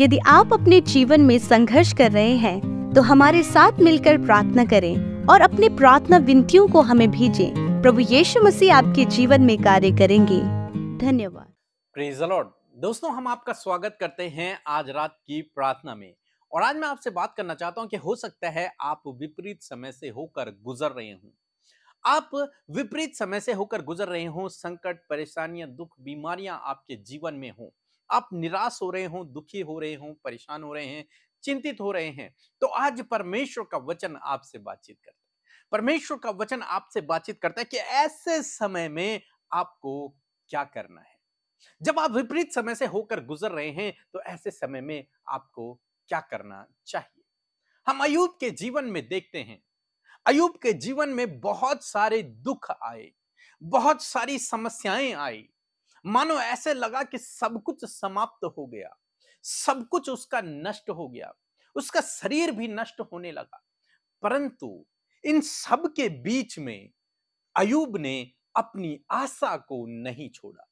यदि आप अपने जीवन में संघर्ष कर रहे हैं तो हमारे साथ मिलकर प्रार्थना करें और अपने प्रार्थना विनतियों को हमें भेजें। प्रभु यीशु मसीह आपके जीवन में कार्य करेंगे धन्यवाद प्रेज लॉर्ड दोस्तों हम आपका स्वागत करते हैं आज रात की प्रार्थना में और आज मैं आपसे बात करना चाहता हूँ कि हो सकता है आप विपरीत समय से होकर गुजर रहे हों आप विपरीत समय से होकर गुजर रहे हों संकट परेशानियां दुख बीमारियां आपके जीवन में हों आप निराश हो रहे हो दुखी हो रहे हो परेशान हो रहे हैं चिंतित हो रहे हैं तो आज परमेश्वर का वचन आपसे बातचीत करता है परमेश्वर का वचन आपसे बातचीत करता है कि ऐसे समय में आपको क्या करना है जब आप विपरीत समय से होकर गुजर रहे हैं तो ऐसे समय में आपको क्या करना चाहिए हम अयूब के जीवन में देखते हैं अयूब के जीवन में बहुत सारे दुख आए बहुत सारी समस्याएं आई मानो ऐसे लगा कि सब कुछ समाप्त हो गया सब कुछ उसका नष्ट हो गया उसका शरीर भी नष्ट होने लगा परंतु इन सब के बीच में अयूब ने अपनी आशा को नहीं छोड़ा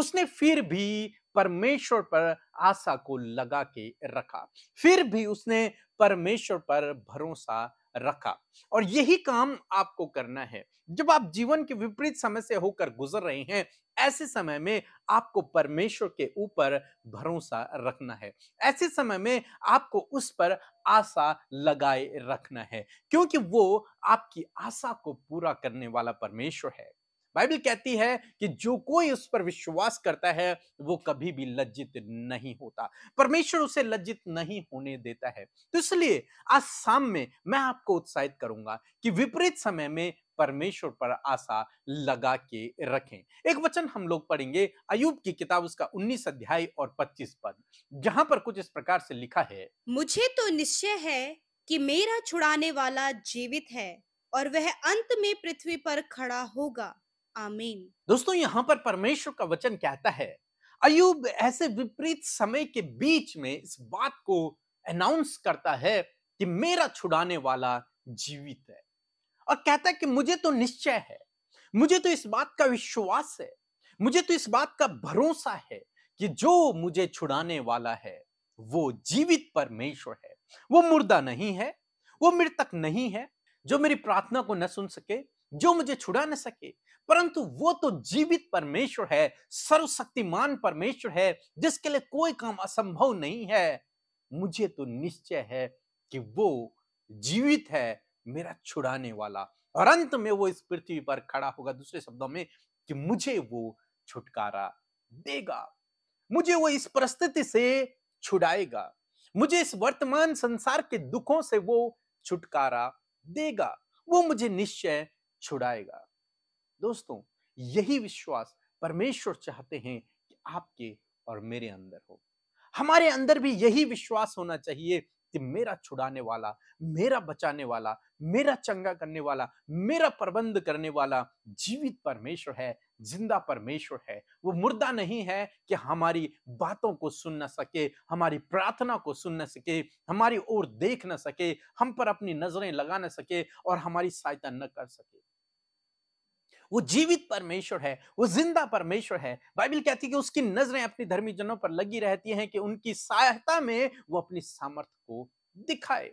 उसने फिर भी परमेश्वर पर आशा को लगा के रखा फिर भी उसने परमेश्वर पर भरोसा रखा और यही काम आपको करना है जब आप जीवन के विपरीत समय से होकर गुजर रहे हैं ऐसे समय में आपको परमेश्वर के ऊपर भरोसा रखना है ऐसे समय में आपको उस पर आशा लगाए रखना है क्योंकि वो आपकी आशा को पूरा करने वाला परमेश्वर है बाइबल कहती है कि जो कोई उस पर विश्वास करता है वो कभी भी लज्जित नहीं होता परमेश्वर उसे लज्जित नहीं होने देता है तो इसलिए आज शाम में मैं आपको उत्साहित करूंगा कि विपरीत समय में परमेश्वर पर आशा लगा के रखें एक वचन हम लोग पढ़ेंगे अयुब की किताब उसका 19 अध्याय और 25 पद जहां पर कुछ इस प्रकार से लिखा है मुझे तो निश्चय है कि मेरा छुड़ाने वाला जीवित है और वह अंत में पृथ्वी पर खड़ा होगा आमीन दोस्तों यहाँ पर परमेश्वर का वचन कहता है अयुब ऐसे विपरीत समय के बीच में इस बात को अनाउंस करता है कि मेरा छुड़ाने वाला जीवित है और कहता है कि मुझे तो निश्चय है मुझे तो इस बात का विश्वास है मुझे तो इस बात का भरोसा है कि जो मुझे छुड़ाने वाला है वो जीवित परमेश्वर है वो मुर्दा नहीं है वो मृतक नहीं है जो मेरी प्रार्थना को न सुन सके जो मुझे छुड़ा न सके परंतु वो तो जीवित परमेश्वर है सर्वशक्तिमान परमेश्वर है जिसके लिए कोई काम असंभव नहीं है मुझे तो निश्चय है कि वो जीवित है मेरा छुड़ाने वाला और अंत में वो इस पृथ्वी पर खड़ा होगा दूसरे शब्दों में कि मुझे वो छुटकारा देगा मुझे वो इस परिस्थिति से छुड़ाएगा मुझे इस वर्तमान संसार के दुखों से वो छुटकारा देगा वो मुझे निश्चय छुड़ाएगा दोस्तों यही विश्वास परमेश्वर चाहते हैं कि आपके और मेरे अंदर हो हमारे अंदर भी यही विश्वास होना चाहिए कि मेरा छुड़ाने वाला मेरा बचाने वाला मेरा चंगा करने वाला मेरा प्रबंध करने वाला जीवित परमेश्वर है जिंदा परमेश्वर है वो मुर्दा नहीं है कि हमारी बातों को सुन न सके हमारी प्रार्थना को सुन न सके हमारी ओर देख न सके हम पर अपनी नजरें लगा न सके और हमारी सहायता न कर सके वो जीवित परमेश्वर है वो जिंदा परमेश्वर है बाइबल कहती है कि उसकी नजरें अपने धर्मी जनों पर लगी रहती हैं कि उनकी सहायता में वो अपनी सामर्थ को दिखाए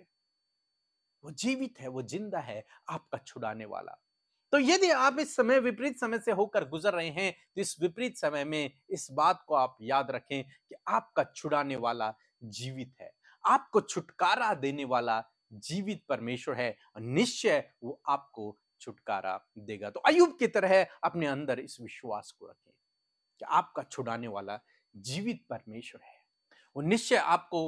वो जीवित है वो जिंदा है आपका छुड़ाने वाला तो यदि आप इस समय विपरीत समय से होकर गुजर रहे हैं तो इस विपरीत समय में इस बात को आप याद रखें कि आपका छुड़ाने वाला जीवित है आपको छुटकारा देने वाला जीवित परमेश्वर है और निश्चय वो आपको छुटकारा देगा तो अयुब की तरह अपने अंदर इस विश्वास को रखें कि आपका छुड़ाने वाला जीवित परमेश्वर है वो निश्चय आपको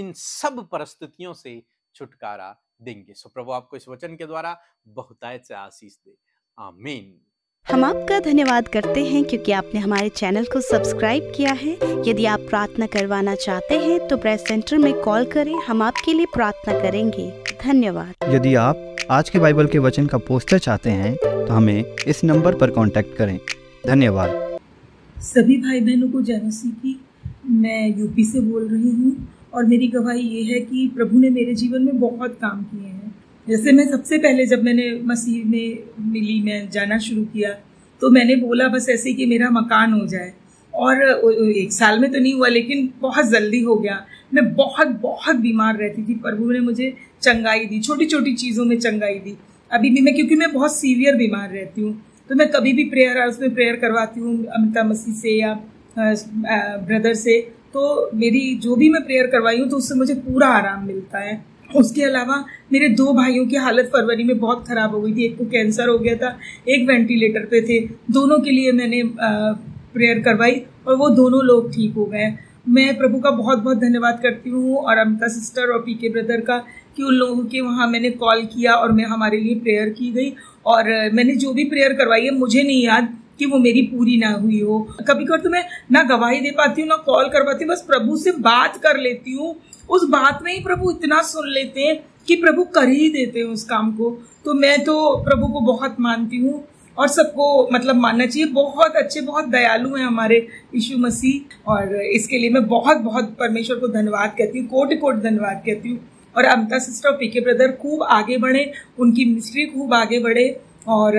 इन सब परिस्थितियों से छुटकारा देंगे सो प्रभु आपको इस वचन के द्वारा बहुतायत से आशीष दे आमीन हम आपका धन्यवाद करते हैं क्योंकि आपने हमारे चैनल को सब्सक्राइब किया है यदि आप प्रार्थना करवाना चाहते हैं तो प्रेस सेंटर में कॉल करें हम आपके लिए प्रार्थना करेंगे धन्यवाद यदि आप आज के बाइबल के वचन का पोस्टर चाहते हैं तो हमें इस नंबर पर कांटेक्ट करें धन्यवाद सभी भाई बहनों को जय मसीह की मैं यूपी से बोल रही हूँ और मेरी गवाही ये है कि प्रभु ने मेरे जीवन में बहुत काम किए हैं जैसे मैं सबसे पहले जब मैंने मसीह में मिली मैं जाना शुरू किया तो मैंने बोला बस ऐसे कि मेरा मकान हो जाए और एक साल में तो नहीं हुआ लेकिन बहुत जल्दी हो गया मैं बहुत बहुत बीमार रहती थी प्रभु ने मुझे चंगाई दी छोटी छोटी चीज़ों में चंगाई दी अभी भी मैं क्योंकि मैं बहुत सीवियर बीमार रहती हूँ तो मैं कभी भी प्रेयर हाउस में प्रेयर करवाती हूँ अमिता मसीह से या ब्रदर से तो मेरी जो भी मैं प्रेयर करवाई हूँ तो उससे मुझे पूरा आराम मिलता है उसके अलावा मेरे दो भाइयों की हालत फरवरी में बहुत ख़राब हो गई थी एक को कैंसर हो गया था एक वेंटिलेटर पे थे दोनों के लिए मैंने प्रेयर करवाई और वो दोनों लोग ठीक हो गए मैं प्रभु का बहुत बहुत धन्यवाद करती हूँ और अमिता सिस्टर और पी के ब्रदर का कि उन लोगों के वहाँ मैंने कॉल किया और मैं हमारे लिए प्रेयर की गई और मैंने जो भी प्रेयर करवाई है मुझे नहीं याद कि वो मेरी पूरी ना हुई हो कभी कभी तो मैं ना गवाही दे पाती हूँ ना कॉल कर पाती हूँ बस प्रभु से बात कर लेती हूँ उस बात में ही प्रभु इतना सुन लेते हैं कि प्रभु कर ही देते हैं उस काम को तो मैं तो प्रभु को बहुत मानती हूँ और सबको मतलब मानना चाहिए बहुत अच्छे बहुत दयालु हैं हमारे यीशु मसीह और इसके लिए मैं बहुत बहुत परमेश्वर को धन्यवाद कहती हूँ कोट कोट धन्यवाद कहती हूँ और अमिता सिस्टर और पीके ब्रदर खूब आगे बढ़े उनकी मिस्ट्री खूब आगे बढ़े और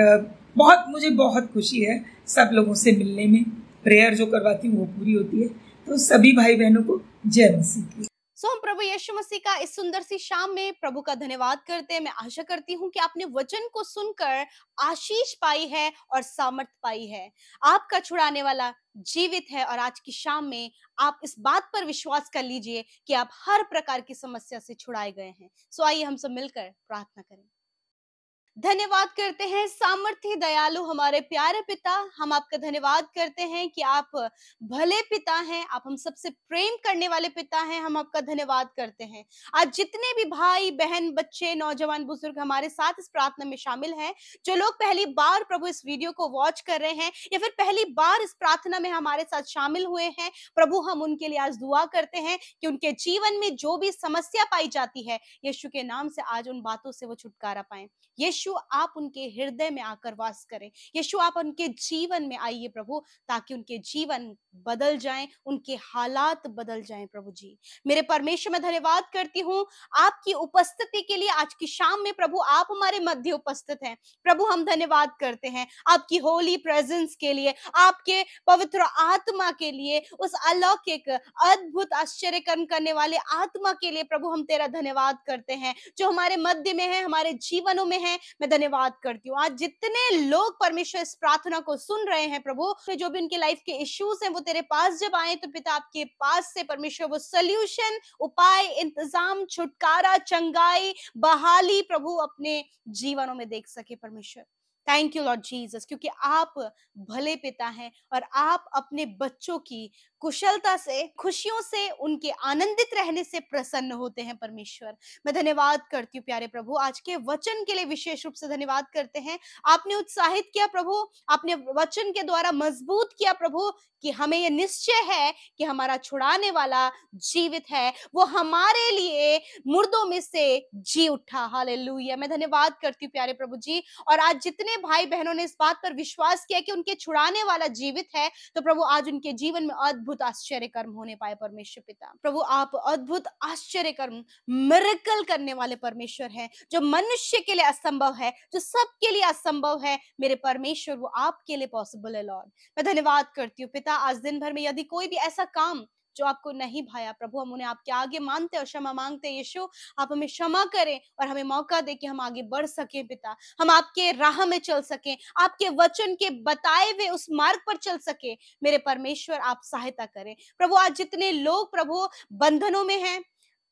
बहुत मुझे बहुत खुशी है सब लोगों से मिलने में प्रेयर जो करवाती हूँ वो पूरी होती है तो सभी भाई बहनों को जय मसीह की सो हम प्रभु यीशु मसीह का इस सुंदर सी शाम में प्रभु का धन्यवाद करते हैं मैं आशा करती हूँ कि आपने वचन को सुनकर आशीष पाई है और सामर्थ पाई है आपका छुड़ाने वाला जीवित है और आज की शाम में आप इस बात पर विश्वास कर लीजिए कि आप हर प्रकार की समस्या से छुड़ाए गए हैं सो आइए हम सब मिलकर प्रार्थना करें धन्यवाद करते हैं सामर्थ्य दयालु हमारे प्यारे पिता हम आपका धन्यवाद करते हैं कि आप भले पिता हैं आप हम सबसे प्रेम करने वाले पिता हैं हम आपका धन्यवाद करते हैं आज जितने भी भाई बहन बच्चे नौजवान बुजुर्ग हमारे साथ इस प्रार्थना में शामिल हैं जो लोग पहली बार प्रभु इस वीडियो को वॉच कर रहे हैं या फिर पहली बार इस प्रार्थना में हमारे साथ शामिल हुए हैं प्रभु हम उनके लिए आज दुआ करते हैं कि उनके जीवन में जो भी समस्या पाई जाती है यशु के नाम से आज उन बातों से वो छुटकारा पाए यशु यीशु आप उनके हृदय में आकर वास करें यीशु आप उनके जीवन में आइए प्रभु ताकि उनके जीवन बदल जाए उनके हालात बदल जाए प्रभु जी मेरे परमेश्वर मैं धन्यवाद करती हूँ आपकी उपस्थिति के लिए आज की शाम में प्रभु आप हमारे मध्य उपस्थित हैं प्रभु हम धन्यवाद करते हैं आपकी होली प्रेजेंस के लिए आपके पवित्र आत्मा के लिए उस अलौकिक अद्भुत आश्चर्य कर्म करने वाले आत्मा के लिए प्रभु हम तेरा धन्यवाद करते हैं जो हमारे मध्य में है हमारे जीवनों में है मैं धन्यवाद करती हूँ आज जितने लोग परमेश्वर इस प्रार्थना को सुन रहे हैं प्रभु तो जो भी उनके लाइफ के इश्यूज हैं वो तेरे पास जब आए तो पिता आपके पास से परमेश्वर वो सोल्यूशन उपाय इंतजाम छुटकारा चंगाई बहाली प्रभु अपने जीवनों में देख सके परमेश्वर थैंक यू लॉर्ड जीसस क्योंकि आप भले पिता हैं और आप अपने बच्चों की कुशलता से खुशियों से उनके आनंदित रहने से प्रसन्न होते हैं परमेश्वर मैं धन्यवाद करती हूँ प्यारे प्रभु आज के वचन के लिए विशेष रूप से धन्यवाद करते हैं आपने उत्साहित किया प्रभु आपने वचन के द्वारा मजबूत किया प्रभु कि हमें यह निश्चय है कि हमारा छुड़ाने वाला जीवित है वो हमारे लिए मुर्दों में से जी उठा हाल मैं धन्यवाद करती हूँ प्यारे प्रभु जी और आज जितने भाई बहनों ने इस बात पर विश्वास किया कि उनके छुड़ाने वाला जीवित है तो प्रभु आज उनके जीवन में अद्भुत आश्चर्य कर्म होने पाए परमेश्वर पिता प्रभु आप अद्भुत आश्चर्य कर्म मिरकल करने वाले परमेश्वर हैं जो मनुष्य के लिए असंभव है जो सबके लिए असंभव है मेरे परमेश्वर वो आपके लिए पॉसिबल है लॉर्ड मैं धन्यवाद करती हूँ पिता आज दिन भर में यदि कोई भी ऐसा काम जो आपको नहीं भाया प्रभु हम उन्हें आपके आगे मानते और क्षमा मांगते यीशु आप हमें क्षमा करें और हमें मौका दे कि हम आगे बढ़ सकें पिता हम आपके राह में चल सकें आपके वचन के बताए हुए उस मार्ग पर चल सके मेरे परमेश्वर आप सहायता करें प्रभु आज जितने लोग प्रभु बंधनों में हैं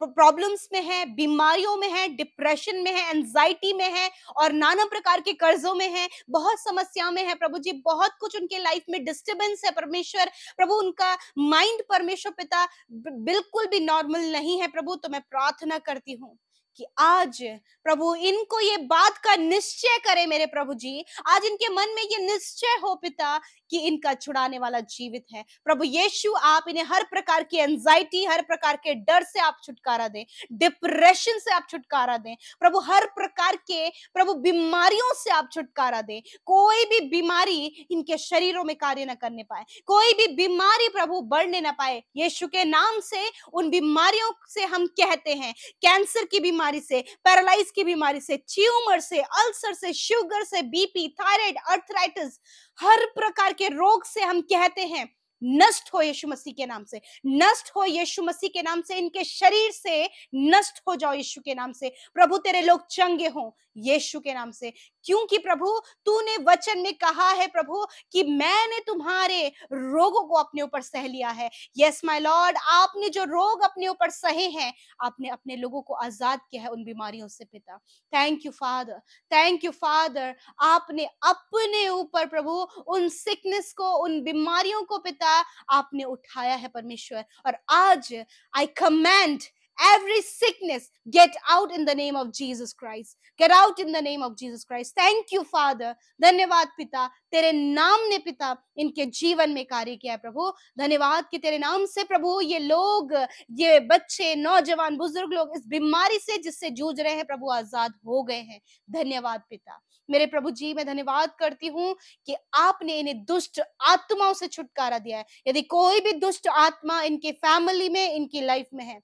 प्रॉब्लम्स में है बीमारियों में है डिप्रेशन में है एंजाइटी में है और नाना प्रकार के कर्जों में है बहुत समस्या में है प्रभु जी बहुत कुछ उनके लाइफ में डिस्टर्बेंस है परमेश्वर प्रभु उनका माइंड परमेश्वर पिता बिल्कुल भी नॉर्मल नहीं है प्रभु तो मैं प्रार्थना करती हूँ कि आज प्रभु इनको ये बात का निश्चय करे मेरे प्रभु जी आज इनके मन में ये निश्चय हो पिता कि इनका छुड़ाने वाला जीवित है प्रभु यीशु आप इन्हें हर प्रकार की एंजाइटी हर प्रकार के डर से आप छुटकारा दें डिप्रेशन से आप छुटकारा दें प्रभु हर प्रकार के प्रभु बीमारियों से आप छुटकारा दें कोई भी बीमारी इनके शरीरों में कार्य न करने पाए कोई भी बीमारी प्रभु बढ़ने ना पाए यीशु के नाम से उन बीमारियों से हम कहते हैं कैंसर की बीमारी बीमारी से पैरालाइज की बीमारी से ट्यूमर से अल्सर से शुगर से बीपी थायराइड अर्थराइटिस हर प्रकार के रोग से हम कहते हैं नष्ट हो यीशु मसीह के नाम से नष्ट हो यीशु मसीह के नाम से इनके शरीर से नष्ट हो जाओ यीशु के नाम से प्रभु तेरे लोग चंगे हों यीशु के नाम से क्योंकि प्रभु तूने वचन में कहा है प्रभु कि मैंने तुम्हारे रोगों को अपने ऊपर सह लिया है यस माय लॉर्ड आपने जो रोग अपने ऊपर सहे हैं आपने अपने लोगों को आजाद किया है उन बीमारियों से पिता thank you father thank you father आपने अपने ऊपर प्रभु उन सिकनेस को उन बीमारियों को पिता का आपने उठाया है परमेश्वर और आज I command every sickness get out in the name of jesus christ get out in the name of jesus christ thank you father धन्यवाद पिता तेरे नाम ने पिता इनके जीवन में कार्य किया प्रभु धन्यवाद कि तेरे नाम से प्रभु ये लोग ये बच्चे नौजवान बुजुर्ग लोग इस बीमारी से जिससे जूझ रहे हैं प्रभु आजाद हो गए हैं धन्यवाद पिता मेरे प्रभु जी मैं धन्यवाद करती हूँ कि आपने इन्हें दुष्ट आत्माओं से छुटकारा दिया है यदि कोई भी दुष्ट आत्मा इनके फैमिली में इनकी लाइफ में है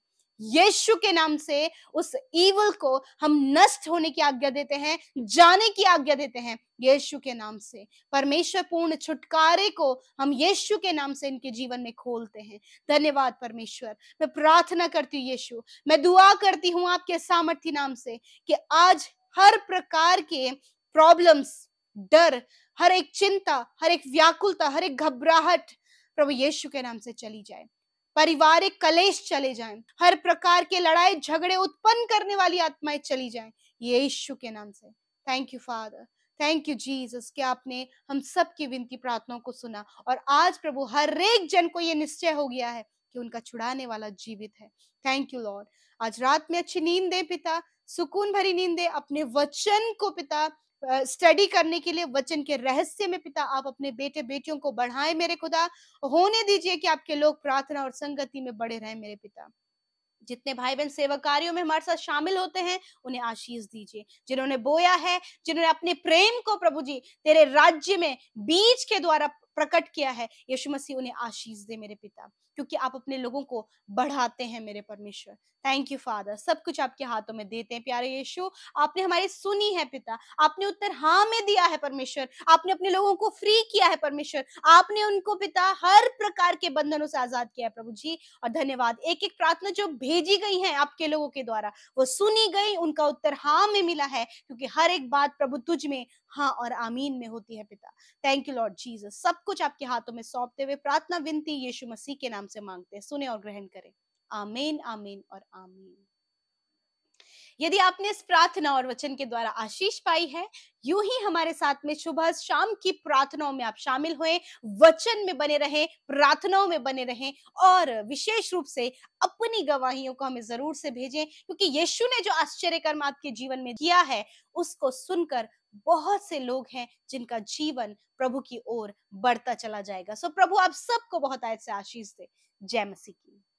यीशु के नाम से उस ईवल को हम नष्ट होने की आज्ञा देते हैं जाने की आज्ञा देते हैं यीशु के नाम से परमेश्वर पूर्ण छुटकारे को हम यीशु के नाम से इनके जीवन में खोलते हैं धन्यवाद परमेश्वर मैं प्रार्थना करती हूँ यीशु मैं दुआ करती हूँ आपके सामर्थ्य नाम से कि आज हर प्रकार के प्रॉब्लम्स डर हर एक चिंता हर एक व्याकुलता हर एक घबराहट प्रभु यीशु के नाम से चली जाए पारिवारिक कलेश चले जाएं हर प्रकार के लड़ाई झगड़े उत्पन्न करने वाली आत्माएं चली जाएं ये यीशु के नाम से thank you father thank you Jesus कि आपने हम सब की विनती प्रार्थनाओं को सुना और आज प्रभु हर एक जन को ये निश्चय हो गया है कि उनका छुड़ाने वाला जीवित है थैंक यू लॉर्ड आज रात में अच्छी नींद दे पिता सुकून भरी नींद दे अपने वचन को पिता स्टडी करने के लिए वचन के रहस्य में पिता आप अपने बेटे बेटियों को बढ़ाएं मेरे खुदा होने दीजिए कि आपके लोग प्रार्थना और संगति में बड़े रहें मेरे पिता जितने भाई बहन सेवा कार्यो में हमारे साथ शामिल होते हैं उन्हें आशीष दीजिए जिन्होंने बोया है जिन्होंने अपने प्रेम को प्रभु जी तेरे राज्य में बीज के द्वारा प्रकट किया है यशु मसीह उन्हें आशीष दे मेरे पिता क्योंकि आप अपने लोगों को बढ़ाते हैं मेरे परमेश्वर थैंक यू फादर सब कुछ आपके हाथों में देते हैं प्यारे यीशु आपने हमारी सुनी है पिता आपने उत्तर हाँ में दिया है परमेश्वर आपने अपने लोगों को फ्री किया है परमेश्वर आपने उनको पिता हर प्रकार के बंधनों से आजाद किया है प्रभु जी और धन्यवाद एक एक प्रार्थना जो भेजी गई है आपके लोगों के द्वारा वो सुनी गई उनका उत्तर हाँ में मिला है क्योंकि हर एक बात प्रभु तुझ में हाँ और आमीन में होती है पिता थैंक यू लॉर्ड जीसस सब कुछ आपके हाथों में सौंपते हुए प्रार्थना विनती यीशु मसीह के नाम से मांगते हैं सुने और ग्रहण करें आमीन आमीन और आमीन यदि आपने इस प्रार्थना और वचन के द्वारा आशीष पाई है यूं ही हमारे साथ में सुबह शाम की प्रार्थनाओं में आप शामिल हुए वचन में बने रहे प्रार्थनाओं में बने रहे और विशेष रूप से अपनी गवाहियों को हमें जरूर से भेजें क्योंकि यीशु ने जो आश्चर्य कर्म आपके जीवन में किया है उसको सुनकर बहुत से लोग हैं जिनका जीवन प्रभु की ओर बढ़ता चला जाएगा सो प्रभु आप सबको बहुत आयत से आशीष दे जय मसीह की